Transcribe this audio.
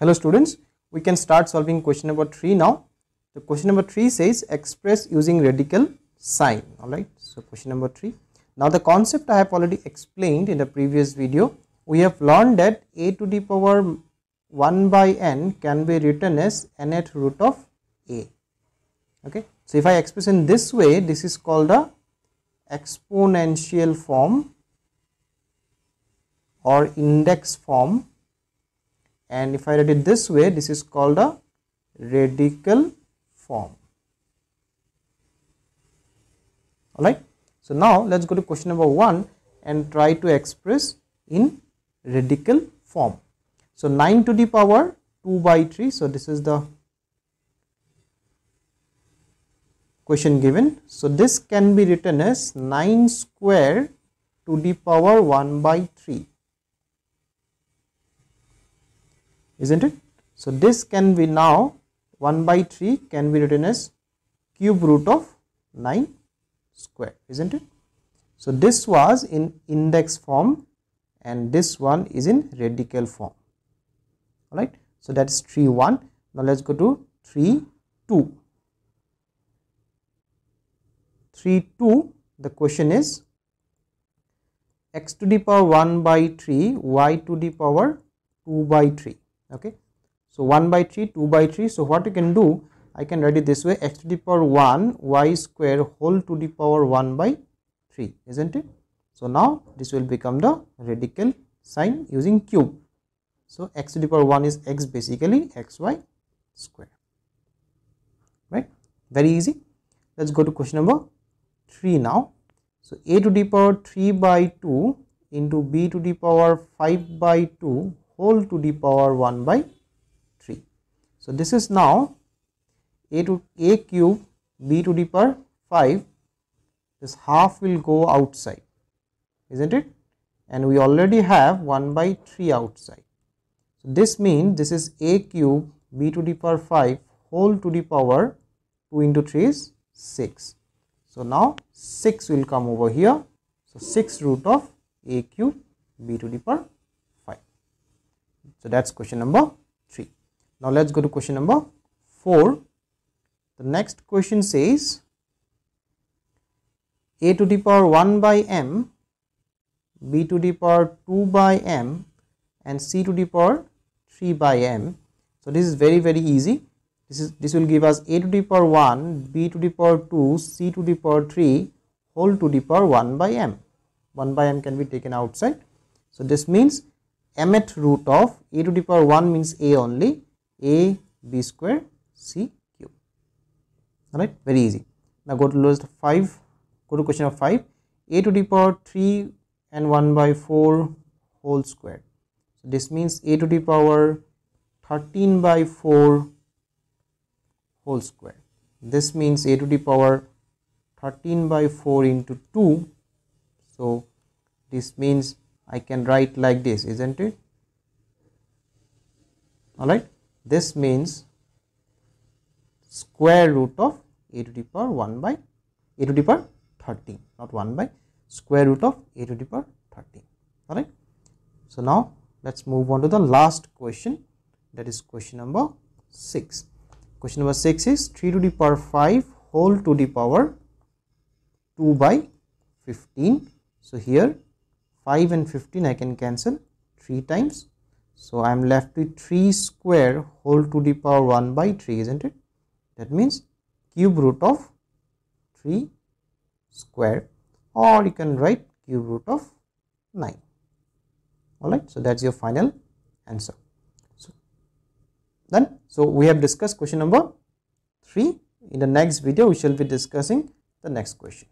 Hello students, we can start solving question number 3 now. The question number 3 says express using radical sign. Alright, so question number 3. Now the concept I have already explained in the previous video. We have learned that a to the power 1 by n can be written as at root of a. Okay, so if I express in this way, this is called the exponential form or index form and if I write it this way this is called a radical form alright. So now let us go to question number 1 and try to express in radical form. So 9 to the power 2 by 3 so this is the question given. So this can be written as 9 square to the power 1 by 3 is not it. So, this can be now 1 by 3 can be written as cube root of 9 square is not it. So, this was in index form and this one is in radical form alright. So, that is 3 1 now let us go to 3 2 3 2 the question is x to the power 1 by 3 y to the power 2 by 3 okay. So 1 by 3, 2 by 3. So what you can do, I can write it this way x to the power 1 y square whole to the power 1 by 3 isn't it. So now this will become the radical sign using cube. So x to the power 1 is x basically xy square right very easy. Let us go to question number 3 now. So a to the power 3 by 2 into b to the power 5 by 2 whole to the power 1 by 3. So, this is now a to a cube b to the power 5 this half will go outside isn't it and we already have 1 by 3 outside. So, this means this is a cube b to the power 5 whole to the power 2 into 3 is 6. So, now 6 will come over here. So, 6 root of a cube b to the power so, that is question number 3. Now, let us go to question number 4. The next question says a to the power 1 by m, b to the power 2 by m and c to the power 3 by m. So, this is very very easy this is this will give us a to the power 1 b to the power 2 c to the power 3 whole to the power 1 by m 1 by m can be taken outside. So, this means mth root of a to the power 1 means a only a b square c cube alright very easy. Now go to lowest 5 go to question of 5 a to the power 3 and 1 by 4 whole square. So this means a to the power 13 by 4 whole square. This means a to the power 13 by 4 into 2. So this means I can write like this isn't it alright this means square root of a to the power 1 by a to the power thirteen, not 1 by square root of a to the power thirteen. alright. So, now let us move on to the last question that is question number 6. Question number 6 is 3 to the power 5 whole to the power 2 by 15. So, here 5 and 15 I can cancel 3 times. So I am left with 3 square whole to the power 1 by 3 isn't it? That means cube root of 3 square or you can write cube root of 9. Alright, so that's your final answer. So done. So we have discussed question number 3. In the next video we shall be discussing the next question.